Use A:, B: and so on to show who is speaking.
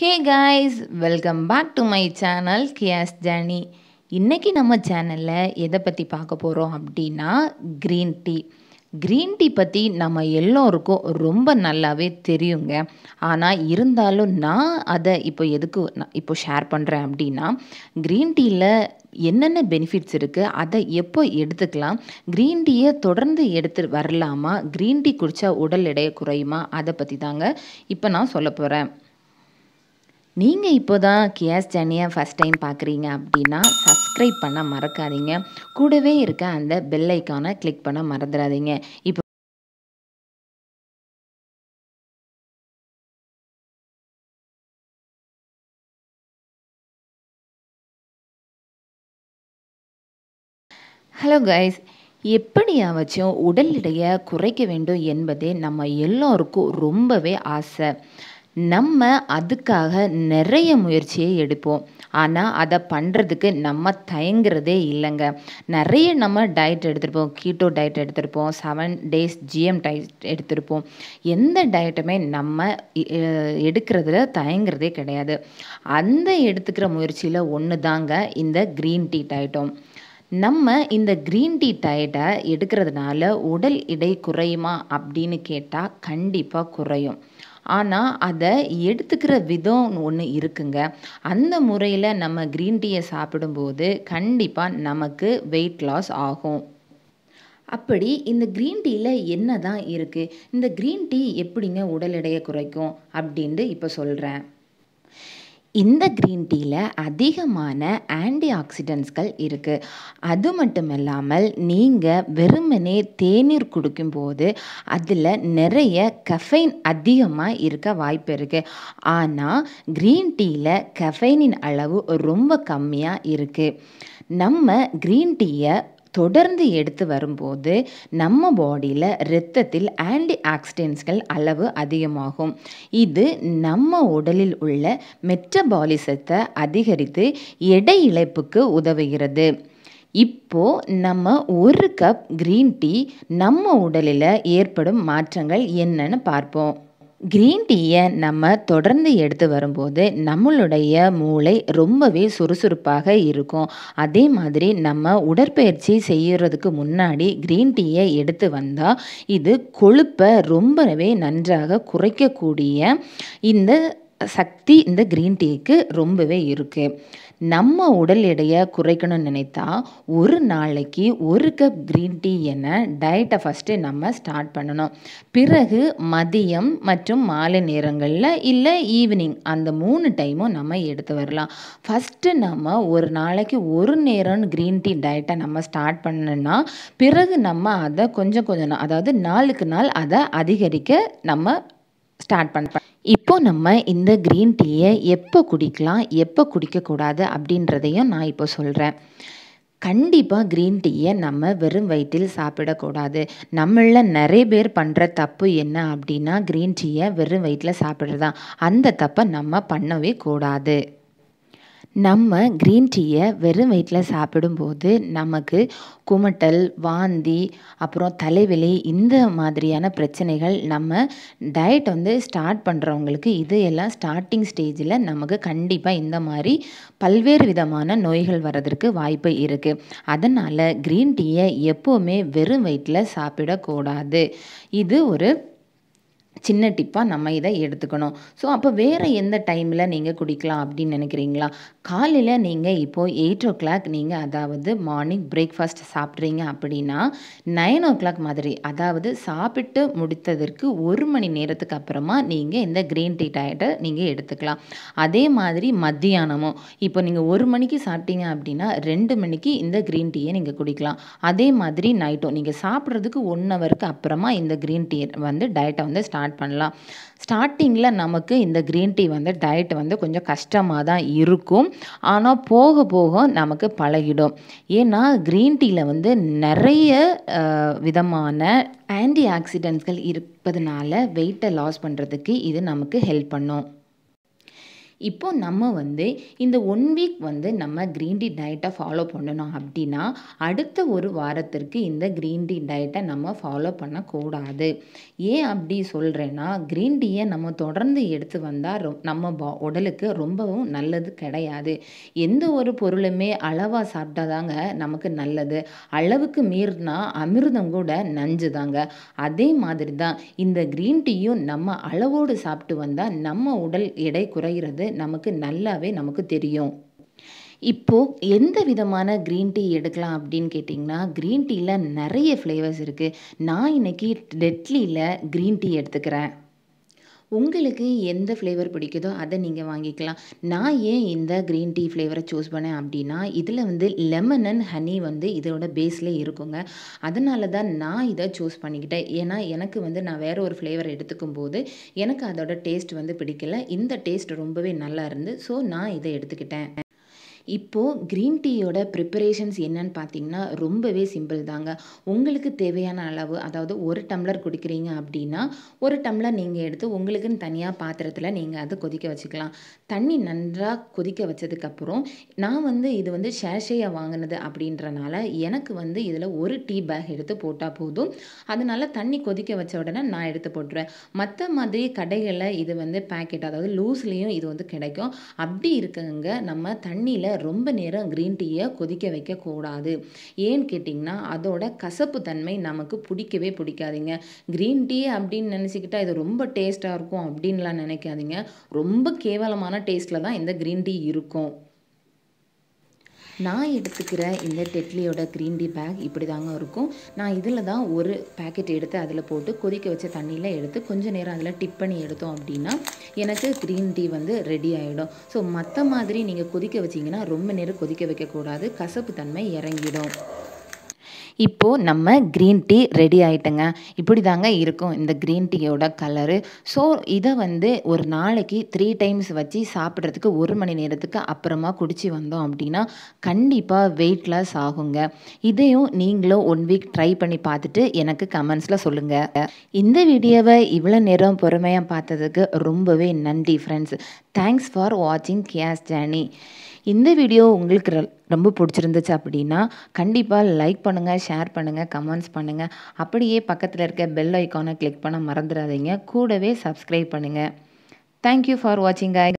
A: hey guys welcome back to my channel கியாஸ் ஜானி இன்றைக்கி நம்ம சேனலில் எதை பற்றி பார்க்க போகிறோம் அப்படின்னா க்ரீன் டீ க்ரீன் டீ பற்றி நம்ம எல்லோருக்கும் ரொம்ப நல்லாவே தெரியுங்க ஆனால் இருந்தாலும் நான் அதை இப்போ எதுக்கு நான் இப்போ ஷேர் பண்ணுறேன் அப்படின்னா க்ரீன் டீயில் என்னென்ன பெனிஃபிட்ஸ் இருக்குது அதை எப்போ எடுத்துக்கலாம் க்ரீன் டீயை தொடர்ந்து எடுத்து வரலாமா க்ரீன் டீ குடித்தா உடல் எடையை குறையுமா அதை பற்றி தாங்க இப்போ நான் சொல்ல போகிறேன் நீங்கள் இப்போ தான் கியாஸ் ஜனியை ஃபஸ்ட் டைம் பார்க்குறீங்க அப்படின்னா சப்ஸ்கிரைப் பண்ண மறக்காதீங்க கூடவே இருக்க அந்த பெல் ஐக்கானை கிளிக் பண்ண மறந்துடாதீங்க இப்போ ஹலோ கைஸ் எப்படியாவச்சும் உடல் எடையை குறைக்க வேண்டும் என்பதே நம்ம எல்லோருக்கும் ரொம்பவே ஆசை நம்ம அதுக்காக நிறைய முயற்சியை எடுப்போம் ஆனால் அதை பண்ணுறதுக்கு நம்ம தயங்குறதே இல்லைங்க நிறைய நம்ம டயட் எடுத்துருப்போம் கீட்டோ டயட் எடுத்திருப்போம் செவன் டேஸ் ஜிஎம் டயட் எடுத்திருப்போம் எந்த டயட்டுமே நம்ம எடுக்கிறதுல தயங்குறதே கிடையாது அந்த எடுத்துக்கிற முயற்சியில் ஒன்று தாங்க இந்த க்ரீன் டீ டயட்டும் நம்ம இந்த க்ரீன் டீ டயட்டை எடுக்கிறதுனால உடல் எடை குறையுமா அப்படின்னு கேட்டால் கண்டிப்பாக குறையும் ஆனால் அதை எடுத்துக்கிற விதம் ஒன்று இருக்குங்க அந்த முறையில் நம்ம க்ரீன் டீயை சாப்பிடும்போது கண்டிப்பாக நமக்கு வெயிட் லாஸ் ஆகும் அப்படி இந்த க்ரீன் டீயில் என்ன தான் இருக்குது இந்த க்ரீன் டீ எப்படிங்க உடல் எடையை குறைக்கும் அப்படின்ட்டு இப்போ சொல்கிறேன் இந்த க்ரீன் டீயில் அதிகமான ஆன்டி ஆக்சிடென்ட்ஸ்கள் இருக்குது அது மட்டும் இல்லாமல் நீங்கள் வெறுமனே தேநீர் குடிக்கும்போது அதில் நிறைய கஃபைன் அதிகமாக இருக்க வாய்ப்பு இருக்குது ஆனால் க்ரீன் டீயில் கஃபைனின் அளவு ரொம்ப கம்மியாக இருக்குது நம்ம க்ரீன் டீயை தொடர்ந்து எடுத்து வரும்போது நம்ம பாடியில் இரத்தத்தில் ஆன்டி ஆக்சிடென்ட்ஸ்கள் அளவு அதிகமாகும் இது நம்ம உடலில் உள்ள மெட்டபாலிசத்தை அதிகரித்து எடை இழப்புக்கு உதவுகிறது இப்போது நம்ம ஒரு கப் க்ரீன் டீ நம்ம உடலில் ஏற்படும் மாற்றங்கள் என்னன்னு பார்ப்போம் க்ரீன் டீயை நம்ம தொடர்ந்து எடுத்து வரும்போது நம்மளுடைய மூளை ரொம்பவே சுறுசுறுப்பாக இருக்கும் அதே மாதிரி நம்ம உடற்பயிற்சி செய்கிறதுக்கு முன்னாடி க்ரீன் டீயை எடுத்து வந்தால் இது கொழுப்பை ரொம்பவே நன்றாக குறைக்கக்கூடிய இந்த சக்தி இந்த க்ரீன் டீக்கு ரொம்பவே இருக்குது நம்ம உடல் எடையை குறைக்கணும்னு நினைத்தா ஒரு நாளைக்கு ஒரு கப் க்ரீன் டீ என டயட்டை ஃபஸ்ட்டு நம்ம ஸ்டார்ட் பண்ணணும் பிறகு மதியம் மற்றும் மாலை நேரங்களில் இல்லை ஈவினிங் அந்த மூணு டைமும் நம்ம எடுத்து வரலாம் ஃபஸ்ட்டு நம்ம ஒரு நாளைக்கு ஒரு நேரம் க்ரீன் டீ டயட்டை நம்ம ஸ்டார்ட் பண்ணணும்னா பிறகு நம்ம அதை கொஞ்சம் கொஞ்சம் அதாவது நாளுக்கு நாள் அதை அதிகரிக்க நம்ம ஸ்டார்ட் பண்ண இப்போ நம்ம இந்த க்ரீன் டீயை எப்போ குடிக்கலாம் எப்போ குடிக்கக்கூடாது அப்படின்றதையும் நான் இப்போ சொல்கிறேன் கண்டிப்பாக க்ரீன் டீயை நம்ம வெறும் வயிற்றில் சாப்பிடக்கூடாது நம்மளில் நிறைய பேர் பண்ணுற தப்பு என்ன அப்படின்னா க்ரீன் டீயை வெறும் வயிற்றில் சாப்பிட்றது தான் அந்த தப்பை நம்ம பண்ணவே கூடாது நம்ம க்ரீன் டீயை வெறும் வயிற்றில் சாப்பிடும்போது நமக்கு குமட்டல் வாந்தி அப்புறம் தலைவலி இந்த மாதிரியான பிரச்சனைகள் நம்ம டயட் வந்து ஸ்டார்ட் பண்ணுறவங்களுக்கு இது எல்லாம் ஸ்டார்டிங் ஸ்டேஜில் நமக்கு கண்டிப்பாக இந்த மாதிரி பல்வேறு விதமான நோய்கள் வர்றதற்கு வாய்ப்பு இருக்குது அதனால் க்ரீன் டீயை எப்போவுமே வெறும் வயிற்றில் சாப்பிடக்கூடாது இது ஒரு சின்ன டிப்பாக நம்ம இதை எடுத்துக்கணும் ஸோ அப்போ வேறு எந்த டைமில் நீங்கள் குடிக்கலாம் அப்படின்னு நினைக்கிறீங்களா காலையில் நீங்கள் இப்போது எயிட் ஓ கிளாக் நீங்கள் அதாவது மார்னிங் பிரேக்ஃபாஸ்ட் சாப்பிட்றீங்க அப்படின்னா நைன் ஓ கிளாக் மாதிரி அதாவது சாப்பிட்டு முடித்ததற்கு ஒரு மணி நேரத்துக்கு அப்புறமா நீங்கள் இந்த க்ரீன் டீ டயட்டை நீங்கள் எடுத்துக்கலாம் அதே மாதிரி மத்தியானமும் இப்போ நீங்கள் ஒரு மணிக்கு சாப்பிட்டீங்க அப்படின்னா ரெண்டு மணிக்கு இந்த க்ரீன் டீயை நீங்கள் குடிக்கலாம் அதே மாதிரி நைட்டும் நீங்கள் சாப்பிட்றதுக்கு ஒன் ஹவருக்கு அப்புறமா இந்த க்ரீன் டீ வந்து டயட்டை வந்து ஸ்டார்ட் பண்ணலாம் ஸ்டார்டிங்கில் நமக்கு இந்த க்ரீன் டீ வந்து டயட் வந்து கொஞ்சம் கஷ்டமாக தான் இருக்கும் ஆனால் போக போக நமக்கு பழகிடும் ஏன்னா க்ரீன் டீயில் வந்து நிறைய விதமான ஆன்டி ஆக்சிடென்ட்ஸ்கள் இருப்பதனால வெயிட்டை லாஸ் பண்ணுறதுக்கு இது நமக்கு ஹெல்ப் பண்ணும் இப்போ நம்ம வந்து இந்த ஒன் வீக் வந்து நம்ம க்ரீன் டீ டயட்டை ஃபாலோ பண்ணணும் அப்படின்னா அடுத்த ஒரு வாரத்திற்கு இந்த க்ரீன் டீ டயட்டை நம்ம ஃபாலோ பண்ணக்கூடாது ஏன் அப்படி சொல்கிறேன்னா க்ரீன் டீயை நம்ம தொடர்ந்து எடுத்து வந்தால் ரொ நம்ம பா உடலுக்கு ரொம்பவும் நல்லது கிடையாது எந்த ஒரு பொருளுமே அளவாக சாப்பிட்டாதாங்க நமக்கு நல்லது அளவுக்கு மீறினா அமிர்தம் கூட நஞ்சு தாங்க அதே மாதிரி தான் இந்த க்ரீன் டீயும் நம்ம அளவோடு சாப்பிட்டு வந்தால் நம்ம உடல் எடை குறைகிறது நமக்கு நல்லாவே நமக்கு தெரியும் இப்போது எந்த விதமான க்ரீன் டீ எடுக்கலாம் அப்படின்னு கேட்டிங்கன்னா க்ரீன் டீயில் நிறைய ஃப்ளேவர்ஸ் இருக்குது நான் இன்றைக்கி டெட்லியில் க்ரீன் டீ எடுத்துக்கிறேன் உங்களுக்கு எந்த ஃப்ளேவர் பிடிக்குதோ அதை நீங்கள் வாங்கிக்கலாம் நான் ஏன் இந்த க்ரீன் டீ ஃப்ளேவரை சூஸ் பண்ணேன் அப்படின்னா இதில் வந்து லெமன் அண்ட் ஹனி வந்து இதோட பேஸில் இருக்குங்க அதனால தான் நான் இதை சூஸ் பண்ணிக்கிட்டேன் ஏன்னா எனக்கு வந்து நான் வேறு ஒரு ஃப்ளேவர் எடுத்துக்கும் போது எனக்கு அதோட டேஸ்ட் வந்து பிடிக்கல இந்த டேஸ்ட் ரொம்பவே நல்லா இருந்து ஸோ நான் இதை எடுத்துக்கிட்டேன் இப்போது க்ரீன் டீயோட ப்ரிப்பரேஷன்ஸ் என்னன்னு பார்த்தீங்கன்னா ரொம்பவே சிம்பிள் தாங்க உங்களுக்கு தேவையான அளவு அதாவது ஒரு டம்ளர் குடிக்கிறீங்க அப்படின்னா ஒரு டம்ளர் நீங்கள் எடுத்து உங்களுக்குன்னு தனியாக பாத்திரத்தில் நீங்கள் அதை கொதிக்க வச்சுக்கலாம் தண்ணி நன்றாக கொதிக்க வச்சதுக்கப்புறம் நான் வந்து இது வந்து ஷேஷையை வாங்கினது அப்படின்றனால எனக்கு வந்து இதில் ஒரு டீ பேக் எடுத்து போட்டால் போதும் அதனால் தண்ணி கொதிக்க வச்ச உடனே நான் எடுத்து போட்டுருவேன் மற்ற மாதிரி கடைகளில் இது வந்து பேக்கெட் அதாவது லூஸ்லேயும் இது வந்து கிடைக்கும் அப்படி இருக்கங்க நம்ம தண்ணியில் ரொம்ப நேரம் க்ரீன் டீயை கொதிக்க வைக்கக்கூடாது ஏன்னு கேட்டிங்கன்னா அதோட கசப்பு தன்மை நமக்கு பிடிக்கவே பிடிக்காதுங்க க்ரீன் டீ அப்படின்னு நினச்சிக்கிட்டால் இது ரொம்ப டேஸ்ட்டாக இருக்கும் அப்படின்லாம் நினைக்காதீங்க ரொம்ப கேவலமான டேஸ்ட்டில் தான் இந்த க்ரீன் டீ இருக்கும் நான் எடுத்துக்கிற இந்த டெட்லியோட க்ரீன் டீ பேக் இப்படி தாங்க இருக்கும் நான் இதில் தான் ஒரு பேக்கெட் எடுத்து அதில் போட்டு கொதிக்க வச்ச தண்ணியில் எடுத்து கொஞ்சம் நேரம் அதில் டிப் பண்ணி எடுத்தோம் அப்படின்னா எனக்கு க்ரீன் டீ வந்து ரெடி ஆகிடும் ஸோ மற்ற மாதிரி நீங்கள் கொதிக்க வச்சிங்கன்னா ரொம்ப நேரம் கொதிக்க வைக்கக்கூடாது கசப்பு தன்மை இறங்கிடும் இப்போது நம்ம க்ரீன் டீ ரெடி ஆயிட்டுங்க இப்படி தாங்க இருக்கும் இந்த க்ரீன் டீயோட கலரு ஸோ இதை வந்து ஒரு நாளைக்கு த்ரீ டைம்ஸ் வச்சு சாப்பிட்றதுக்கு ஒரு மணி நேரத்துக்கு அப்புறமா குடிச்சு வந்தோம் அப்படின்னா கண்டிப்பாக வெயிட் லாஸ் ஆகுங்க இதையும் நீங்களும் ஒன் வீக் ட்ரை பண்ணி பார்த்துட்டு எனக்கு கமெண்ட்ஸில் சொல்லுங்கள் இந்த வீடியோவை இவ்வளோ நேரம் பொறுமையாக பார்த்ததுக்கு ரொம்பவே நன்றி ஃப்ரெண்ட்ஸ் தேங்க்ஸ் ஃபார் வாட்சிங் கேஸ் ஜேர்னி இந்த வீடியோ உங்களுக்கு ரொம்ப பிடிச்சிருந்துச்சு அப்படின்னா கண்டிப்பாக லைக் பண்ணுங்கள் ஷேர் பண்ணுங்கள் கமெண்ட்ஸ் பண்ணுங்கள் அப்படியே பக்கத்தில் இருக்க பெல் ஐக்கானை கிளிக் பண்ண மறந்துடாதீங்க கூடவே சப்ஸ்கிரைப் பண்ணுங்கள் தேங்க்யூ ஃபார் வாட்சிங்